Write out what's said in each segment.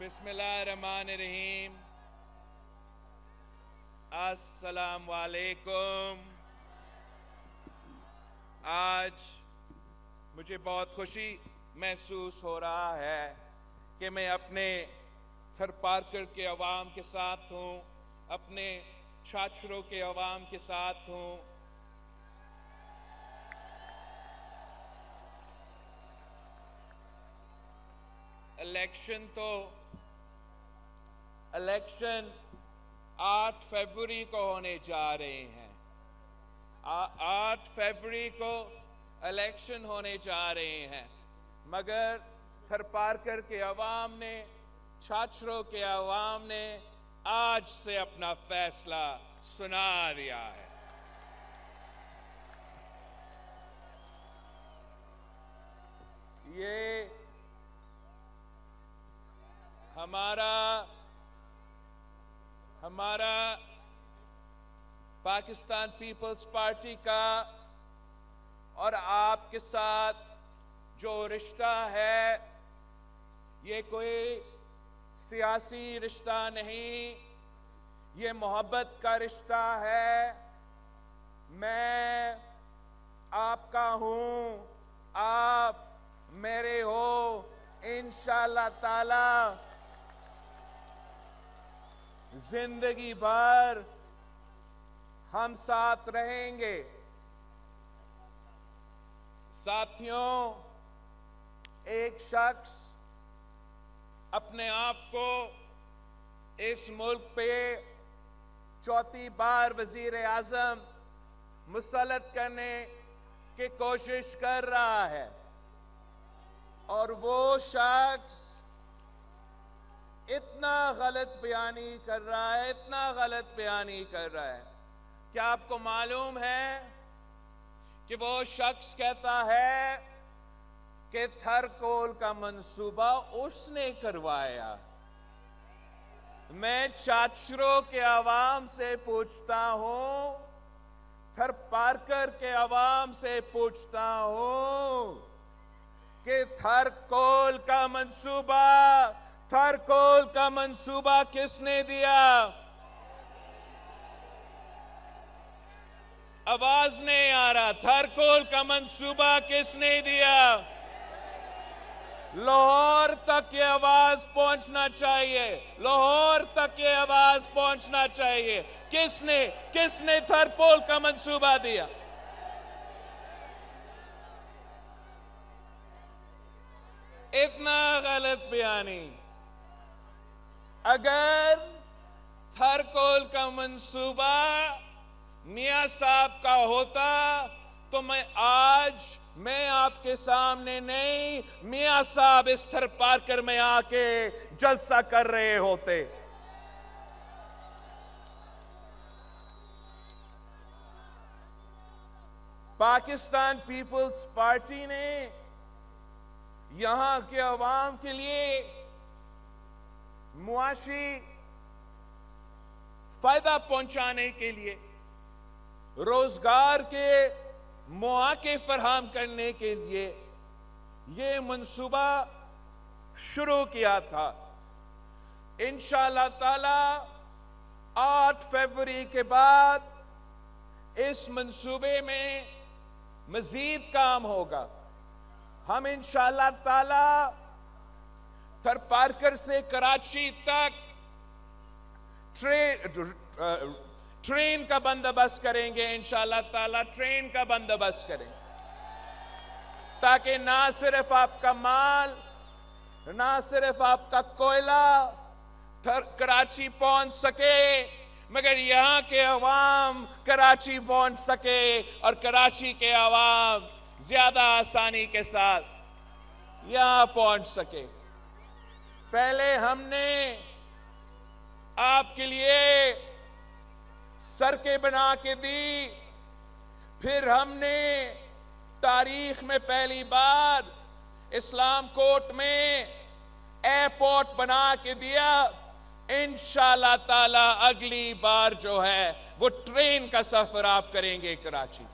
बिस्मिल्लाहमान रहीम अस्सलाम वालेकुम आज मुझे बहुत खुशी महसूस हो रहा है कि मैं अपने थर पार्कर के अवाम के साथ हूँ अपने छाछरों के अवाम के साथ हूँ इलेक्शन तो इलेक्शन 8 फरवरी को होने जा रहे हैं आठ फरवरी को इलेक्शन होने जा रहे हैं मगर थरपारकर के अवाम ने छात्रों के अवाम ने आज से अपना फैसला सुना दिया है ये हमारा हमारा पाकिस्तान पीपल्स पार्टी का और आपके साथ जो रिश्ता है ये कोई सियासी रिश्ता नहीं ये मोहब्बत का रिश्ता है मैं आपका हूँ आप मेरे हो इन ताला जिंदगी भर हम साथ रहेंगे साथियों एक शख्स अपने आप को इस मुल्क पे चौथी बार वजीर आजम मुसलत करने की कोशिश कर रहा है और वो शख्स इतना गलत बयानी कर रहा है इतना गलत बयानी कर रहा है क्या आपको मालूम है कि वो शख्स कहता है कि थरकोल का मंसूबा उसने करवाया मैं चाचरों के आवाम से पूछता हूं थर पार्कर के आवाम से पूछता हूं कि थरकोल का मंसूबा थरकोल का मंसूबा किसने दिया आवाज नहीं आ रहा थरकोल का मंसूबा किसने दिया लाहौर तक ये आवाज पहुंचना चाहिए लाहौर तक ये आवाज पहुंचना चाहिए किसने किसने थरपोल का मंसूबा दिया इतना गलत बयानी अगर थरकोल का मंसूबा मिया साहब का होता तो मैं आज मैं आपके सामने नहीं मिया साहब इस थर पार्कर में आके जलसा कर रहे होते पाकिस्तान पीपल्स पार्टी ने यहां के अवाम के लिए मुआशी फायदा पहुंचाने के लिए रोजगार के मौके फरहम करने के लिए ये मंसूबा शुरू किया था इन ताला आठ फरवरी के बाद इस मंसूबे में मजीद काम होगा हम इन ताला थर पार्कर से कराची तक ट्रेन ट्रेन का बंदोबस्त करेंगे इंशाल्लाह ताला ट्रेन का बंदोबस्त करेंगे ताकि ना सिर्फ आपका माल ना सिर्फ आपका कोयला थर, कराची पहुंच सके मगर यहाँ के अवाम कराची पहुंच सके और कराची के अवाम ज्यादा आसानी के साथ यहां पहुंच सके पहले हमने आपके लिए सरके बना के दी फिर हमने तारीख में पहली बार इस्लाम कोर्ट में एयरपोर्ट बना के दिया इन ताला अगली बार जो है वो ट्रेन का सफर आप करेंगे कराची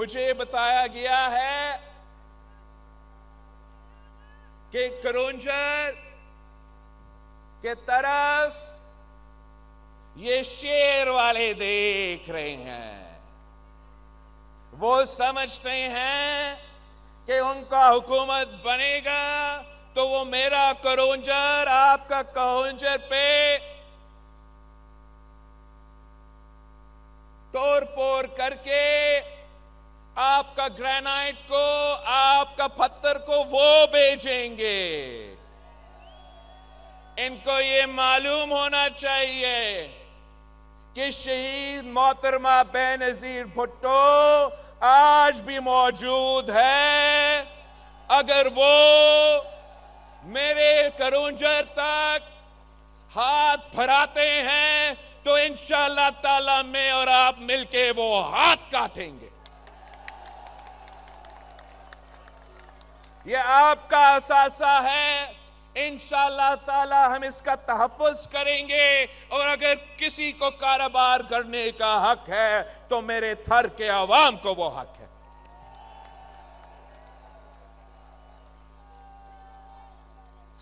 मुझे बताया गया है कि करोंजर के तरफ ये शेर वाले देख रहे हैं वो समझते हैं कि उनका हुकूमत बनेगा तो वो मेरा करोंजर आपका करोंजर पे तोड़ फोड़ करके आपका ग्रेनाइट को आपका पत्थर को वो बेचेंगे इनको ये मालूम होना चाहिए कि शहीद मोहतरमा बेनजीर भुट्टो आज भी मौजूद है अगर वो मेरे करूंजर तक हाथ फराते हैं तो इंशाल्लाह ताला में और आप मिलके वो हाथ काटेंगे ये आपका असासा है इन ताला हम इसका तहफ़ करेंगे और अगर किसी को कारोबार करने का हक है तो मेरे थर के आवाम को वो हक है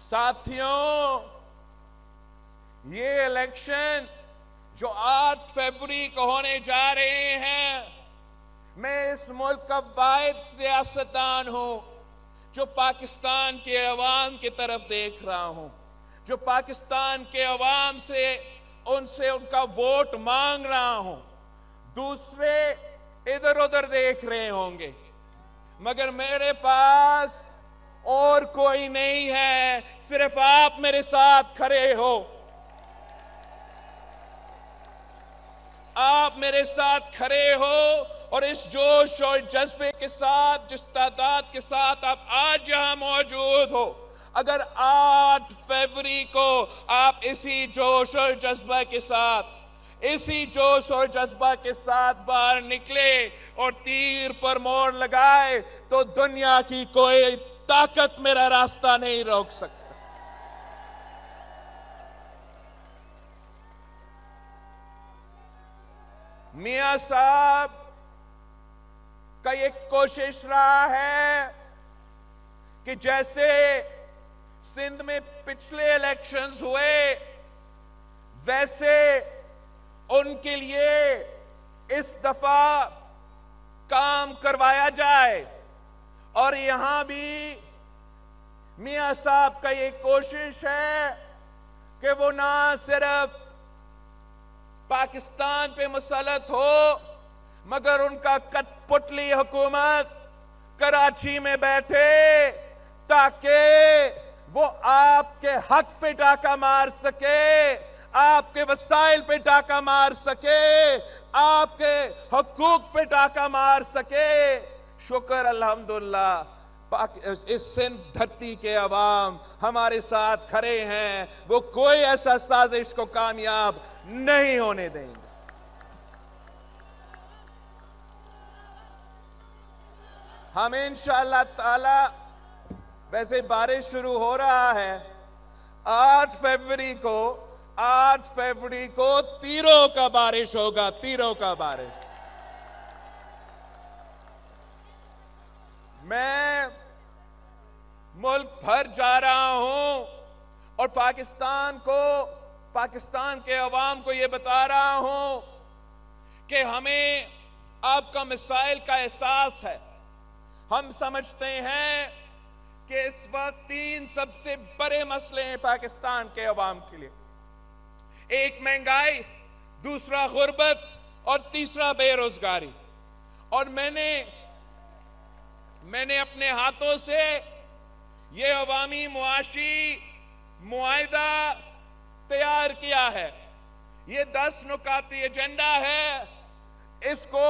साथियों ये इलेक्शन जो आठ फरवरी को होने जा रहे हैं मैं इस मुल्क का वायद सियासतदान हूं जो पाकिस्तान के अवाम की तरफ देख रहा हूं जो पाकिस्तान के अवाम से उनसे उनका वोट मांग रहा हूं दूसरे इधर उधर देख रहे होंगे मगर मेरे पास और कोई नहीं है सिर्फ आप मेरे साथ खड़े हो आप मेरे साथ खड़े हो और इस जोश और जज्बे के साथ जिस तादाद के साथ आप आज यहां मौजूद हो अगर आठ फरवरी को आप इसी जोश और जज्बा के साथ इसी जोश और जज्बा के साथ बाहर निकले और तीर पर मोर लगाए तो दुनिया की कोई ताकत मेरा रास्ता नहीं रोक सकता मिया साहब का एक कोशिश रहा है कि जैसे सिंध में पिछले इलेक्शंस हुए वैसे उनके लिए इस दफा काम करवाया जाए और यहां भी मिया साहब का ये कोशिश है कि वो ना सिर्फ पाकिस्तान पे मुसलत हो मगर उनका कटपुतली हुकूमत कराची में बैठे ताकि वो आपके हक पे टाका मार सके आपके वसाइल पे टाका मार सके आपके हकूक पे टाका मार सके शुक्र अल्हम्दुलिल्लाह इस सिंध धरती के अवाम हमारे साथ खड़े हैं वो कोई ऐसा साजिश को कामयाब नहीं होने देंगे हम इन ताला वैसे बारिश शुरू हो रहा है आठ फरवरी को आठ फरवरी को तीरों का बारिश होगा तीरों का बारिश मैं मुल्क भर जा रहा हूं और पाकिस्तान को पाकिस्तान के अवाम को यह बता रहा हूं कि हमें आपका मिसाइल का एहसास है हम समझते हैं कि इस वक्त तीन सबसे बड़े मसले हैं पाकिस्तान के अवाम के लिए एक महंगाई दूसरा गुर्बत और तीसरा बेरोजगारी और मैंने मैंने अपने हाथों से ये अवामी मुआशी मुआदा तैयार किया है ये दस नुकाती एजेंडा है इसको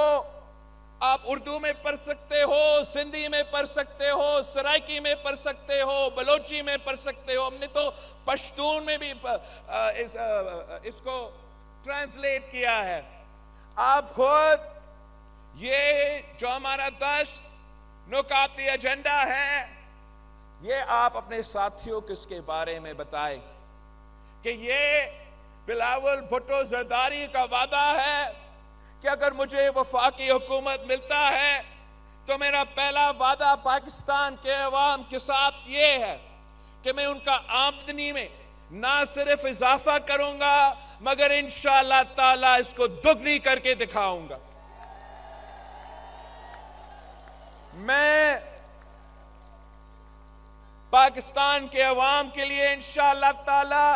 आप उर्दू में पढ़ सकते हो सिंधी में पढ़ सकते हो सराइकी में पढ़ सकते हो बलोची में पढ़ सकते हो हमने तो पश्तून में भी इस, इसको ट्रांसलेट किया है आप खुद ये जो हमारा दस नुकाती एजेंडा है ये आप अपने साथियों के इसके बारे में बताएं कि ये बिलावल भुट्टो जरदारी का वादा है कि अगर मुझे वफाकी हुकूमत मिलता है तो मेरा पहला वादा पाकिस्तान के अवाम के साथ ये है कि मैं उनका आमदनी में ना सिर्फ इजाफा करूंगा मगर इन ताला इसको दुगनी करके दिखाऊंगा मैं पाकिस्तान के अवाम के लिए इन ताला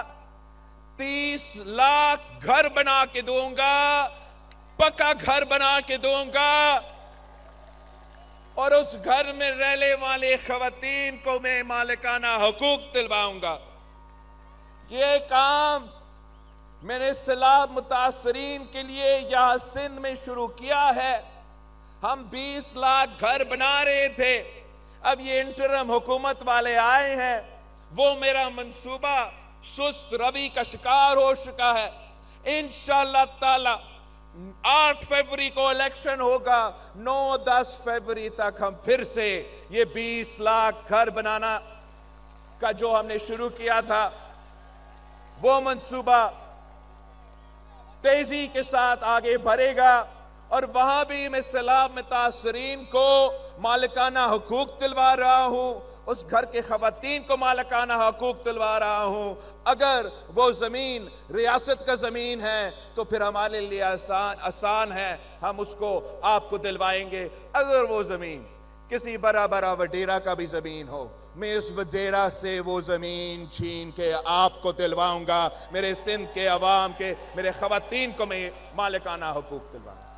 तीस लाख घर बना के दूंगा पक्का घर बना के दूंगा और उस घर में रहने वाले खातन को मैं मालिकाना हकूक दिलवाऊंगा ये काम मैंने सलाब मुतासरीन के लिए यहां सिंध में शुरू किया है हम 20 लाख घर बना रहे थे अब ये इंटरम हुकूमत वाले आए हैं वो मेरा मंसूबा सुस्त रवि का शिकार हो चुका है इनशाला ताला आठ फरवरी को इलेक्शन होगा नौ दस फरवरी तक हम फिर से ये बीस लाख घर बनाना का जो हमने शुरू किया था वो मंसूबा तेजी के साथ आगे बढ़ेगा और वहां भी मैं सैलाब में तासरीन को मालिकाना हकूक दिलवा रहा हूं उस घर के खातन को मालकाना हकूक दिलवा रहा हूं अगर वो ज़मीन रियासत का ज़मीन है तो फिर हमारे लिए आसान आसान है हम उसको आपको दिलवाएंगे अगर वो ज़मीन किसी बड़ा बड़ा वडेरा का भी ज़मीन हो मैं इस वडेरा से वो ज़मीन छीन के आपको दिलवाऊंगा मेरे सिंध के अवाम के मेरे खातन को मैं मालिकाना हकूक दिलवाऊंगा